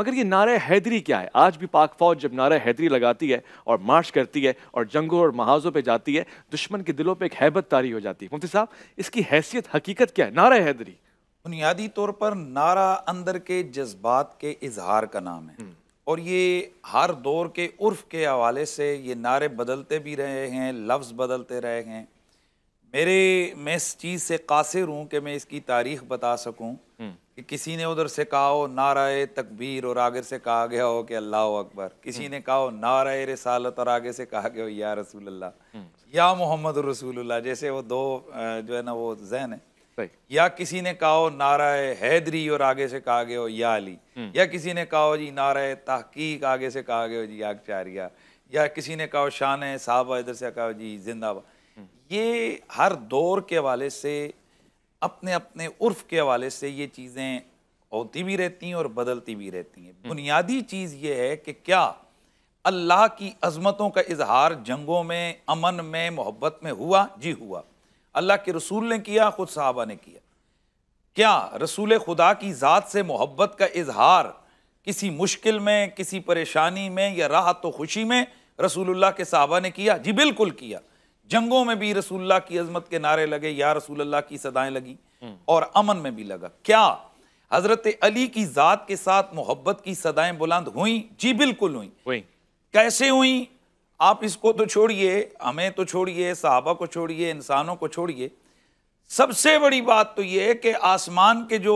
मगर ये नारा हैदरी क्या है आज भी पाक फौज जब नारा हैदरी लगाती है और मार्च करती है और जंगों और महाजों पे जाती है दुश्मन के दिलों पे एक हैबत तारी हो जाती है मुफ्ती साहब इसकी हैसियत हकीकत क्या है नारा हैदरी बुनियादी तौर पर नारा अंदर के जज्बात के इजहार का नाम है हम्म। और ये हर दौर के उर्फ के हवाले से ये नारे बदलते भी रहे हैं लफ्ज़ बदलते रहे हैं मेरे मैं इस चीज़ से कासिर हूँ कि मैं इसकी तारीख बता सकूँ हम्म। कि किसी ने उधर से कहा हो नाराय तकबीर और आगे से कहा गया हो कि अल्लाह अकबर किसी हम्म। ने कहा हो नाराय रसालत और आगे से कहा गया हो या रसूल अल्लाह हम्म। या मोहम्मद रसूलुल्लाह जैसे वो दो जो है ना वो जहन है या किसी ने कहा हो नाराय हैदरी और आगे से कहा गया हो या अली हम्म। या किसी ने कहा हो जी नाराय तहकीक आगे से कहा गया हो जी आगचारिया या किसी ने कहा शान साहबा इधर से कहा जी जिंदाबाद ये हर दौर के हवाले से अपने अपने उर्फ के हवाले से ये चीज़ें होती भी रहती हैं और बदलती भी रहती हैं हम्म। बुनियादी चीज़ ये है कि क्या अल्लाह की अजमतों का इजहार जंगों में अमन में मोहब्बत में हुआ जी हुआ अल्लाह के रसूल ने किया खुद साहबा ने किया क्या रसूल खुदा की ज़ात से मोहब्बत का इजहार किसी मुश्किल में किसी परेशानी में या राहत तो खुशी में रसूलुल्लाह के साहबा ने किया जी बिल्कुल किया जंगों में भी रसूल्ला की अजमत के नारे लगे या रसूल्ला की सदाएं लगी हम्म। और अमन में भी लगा क्या हजरत अली की ज़ात के साथ मोहब्बत की सदाएं बुलंद हुई जी बिल्कुल हुई, हुई। कैसे हुई आप इसको तो छोड़िए हमें तो छोड़िए साहबा को छोड़िए इंसानों को छोड़िए सबसे बड़ी बात तो ये है कि आसमान के जो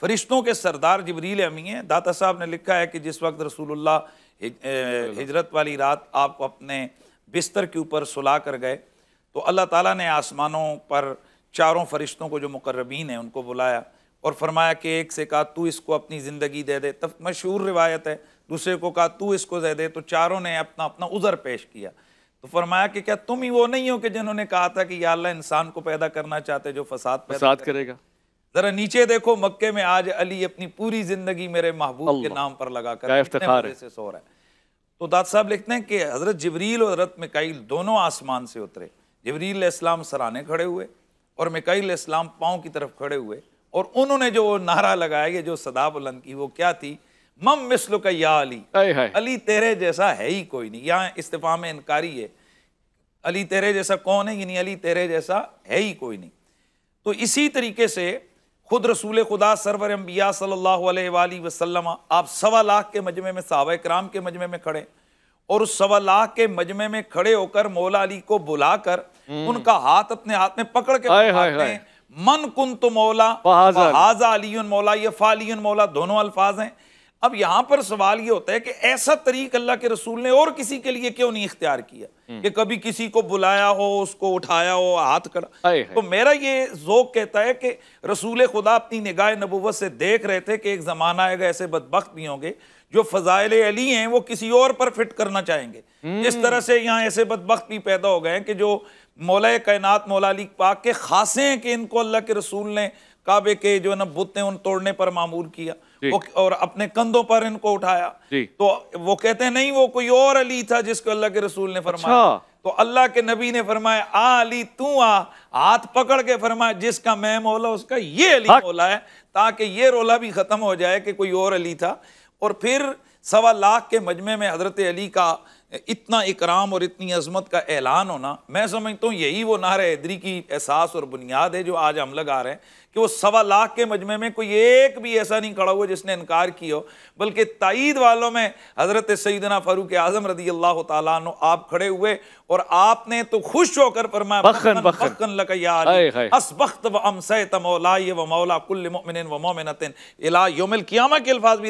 फरिश्तों के सरदार जबरील अमी हैं दाता साहब ने लिखा है कि जिस वक्त रसूलुल्लाह हिजरत वाली रात आप अपने बिस्तर के ऊपर सुला कर गए तो अल्लाह ताला ने आसमानों पर चारों फरिश्तों को जो मुकर्रबीन है उनको बुलाया और फरमाया कि एक से कहा तू इसको अपनी ज़िंदगी दे दे तब मशहूर रिवायत है दूसरे को कहा तू इसको दे दे तो चारों ने अपना अपना उज़र पेश किया तो फरमाया कि क्या तुम ही वो नहीं हो कि जिन्होंने कहा था कि या अल्लाह इंसान को पैदा करना चाहते जो फसाद फसाद करेगा ज़रा नीचे देखो मक्के में आज अली अपनी पूरी ज़िंदगी मेरे महबूब के नाम पर लगा कर से सो रहा है तो दाद साहब लिखते हैं कि हज़रत जबरील और हज़रत मिकाइल दोनों आसमान से उतरे जबरील इस्लाम सराहने खड़े हुए और मिकाइल इस्लाम पाँव की तरफ खड़े हुए और उन्होंने जो नारा लगाया जो सदा बुलंद की वो क्या थी मम मिसल का या अली अली तेरे जैसा है ही कोई नहीं यहाँ इस्तीफ़ा में इनकारी है अली तेरे जैसा कौन है यानी अली तेरे जैसा है ही कोई नहीं तो इसी तरीके से खुद रसूल खुदा सरवर अम्बिया सल्लल्लाहु अलैहि वसल्लम आप सवा लाख के मजमे में सहाबा कराम के मजमे में खड़े और उस सवा लाख के मजमे में खड़े होकर मौला अली को बुलाकर हम्म। उनका हाथ अपने हाथ में पकड़ के आए, आए, आए, मन कुन तो मौला हाजा अली मौला ये फ़ाली मौला दोनों अल्फाज हैं अब यहां पर सवाल यह होता है कि ऐसा तरीक अल्लाह के रसूल ने और किसी के लिए क्यों नहीं इख्तियार किया हम्म। कि कभी किसी को बुलाया हो उसको उठाया हो हाथ खड़ा तो मेरा ये जोक कहता है कि रसूल खुदा अपनी निगाह नबूवत से देख रहे थे कि एक ज़माना आएगा ऐसे बदबक भी होंगे जो फजाइल अली हैं वो किसी और पर फिट करना चाहेंगे हम्म। इस तरह से यहाँ ऐसे बदबक भी पैदा हो गए कि जो मौला कायनात मौला अली पाक के खासे हैं कि इनको अल्लाह के रसूल ने काबे के जो है ना बुतें उन तोड़ने पर मामूर किया और अपने कंधों पर इनको उठाया तो वो कहते हैं नहीं वो कोई और अली था जिसको अल्लाह के रसूल ने फरमाया अच्छा। तो अल्लाह के नबी ने फरमाया आ अली तू आ हाथ पकड़ के फरमाया जिसका मैं मौला उसका ये अली मौला है ताकि ये रोला भी खत्म हो जाए कि कोई और अली था और फिर सवा लाख के मजमे में हजरत अली का इतना इकराम और इतनी अजमत का ऐलान होना मैं समझता हूँ यही वो नारे हैदरी की एहसास और बुनियाद है जो आज हम लगा रहे हैं कि वो सवा लाख के मजमे में कोई एक भी ऐसा नहीं खड़ा हुआ जिसने इनकार किया हो बल्कि तईद वालों में हज़रत सईदना फ़ारूक आज़म रदी अल्लाह तु आप खड़े हुए और आपने तो खुश होकर फरमाया बखन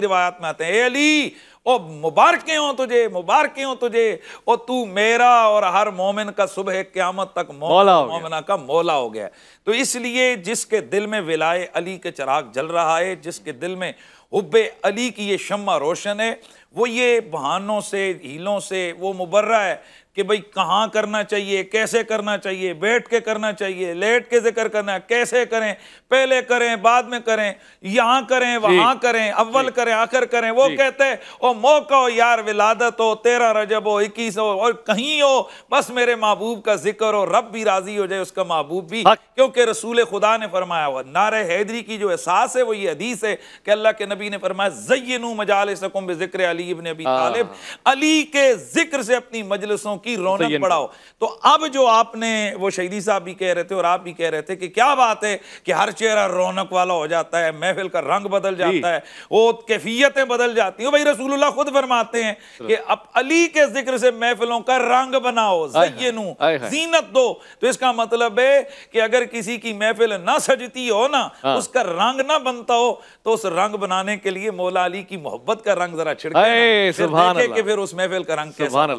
रिवायत में आते हैं ओ मुबारकें हो तुझे मुबारकें हो तुझे ओ तू मेरा और हर मोमिन का सुबह क्यामत तक मौला मोमिना का मौला हो गया तो इसलिए जिसके दिल में विलाए अली के चराग जल रहा है जिसके दिल में हुब अली की ये शमा रोशन है वो ये बहानों से हीलों से वो मुबर्रा है कि भाई कहाँ करना चाहिए कैसे करना चाहिए बैठ के करना चाहिए लेट के जिक्र करना कैसे करें पहले करें बाद में करें यहाँ करें वहाँ करें अव्वल करें आखिर करें वो कहते हैं ओ मौका हो यार विलादत हो तेरा रजब हो इक्कीस हो और कहीं हो बस मेरे महबूब का जिक्र हो रब भी राजी हो जाए उसका महबूब भी क्योंकि रसूल खुदा ने फरमाया हुआ नारे हैदरी की जो एहसास है वो ये हदीस है कि अल्लाह के नबी नबी ने फरमाया जयनू मजाल सकम जिक्र अली इबन अबी हाँ। तालिब अली के जिक्र से अपनी मजलसों की रौनक बढ़ाओ तो अब जो आपने वो शहीदी साहब भी कह रहे थे और आप भी कह रहे थे कि क्या बात है कि हर चेहरा रौनक वाला हो जाता है महफिल का रंग बदल जाता है वो कैफियतें बदल जाती हैं भाई रसूलुल्लाह खुद फरमाते हैं कि अब अली के जिक्र से महफिलों का रंग बनाओ जयनू जीनत दो तो इसका मतलब है कि अगर किसी की महफिल ना सजती हो ना हाँ। उसका रंग ना बनता हो तो उस रंग बनाने के लिए मौला अली की मोहब्बत का रंग जरा छिड़के कि फिर उस महफिल का रंग कैसा